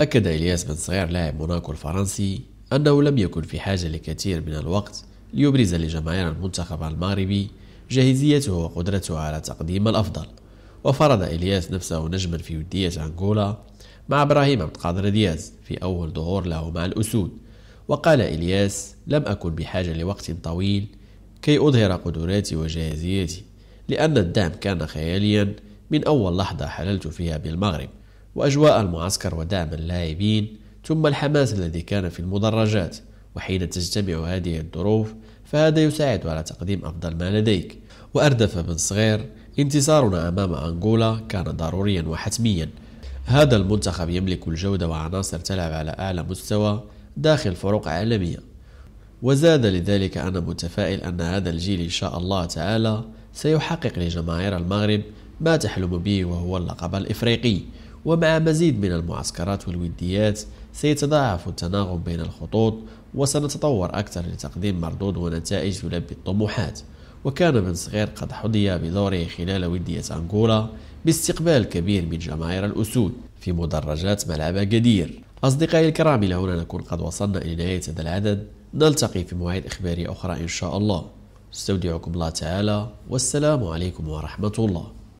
أكد إلياس بن صغير لاعب موناكو الفرنسي أنه لم يكن في حاجة لكثير من الوقت ليبرز لجماهير المنتخب المغربي جاهزيته وقدرته على تقديم الأفضل وفرض إلياس نفسه نجما في ودية أنغولا مع إبراهيم عبد القادر دياز في أول ظهور له مع الأسود وقال إلياس لم أكن بحاجة لوقت طويل كي أظهر قدراتي وجاهزيتي لأن الدعم كان خياليا من أول لحظة حللت فيها بالمغرب وأجواء المعسكر ودعم اللاعبين ثم الحماس الذي كان في المدرجات وحين تجتمع هذه الظروف فهذا يساعد على تقديم أفضل ما لديك وأردف بن صغير انتصارنا أمام أنغولا كان ضروريا وحتميا هذا المنتخب يملك الجودة وعناصر تلعب على أعلى مستوى داخل فروق عالمية وزاد لذلك أنا متفائل أن هذا الجيل إن شاء الله تعالى سيحقق لجماهير المغرب ما تحلم به وهو اللقب الإفريقي ومع مزيد من المعسكرات والوديات سيتضاعف التناغم بين الخطوط وسنتطور أكثر لتقديم مردود ونتائج تلبي الطموحات وكان بن صغير قد حظي بدوره خلال ودية أنغولا باستقبال كبير من جماهير الأسود في مدرجات ملعب قدير أصدقائي الكرام إلى هنا نكون قد وصلنا إلى نهاية هذا العدد نلتقي في مواعيد إخبارية أخرى إن شاء الله استودعكم الله تعالى والسلام عليكم ورحمة الله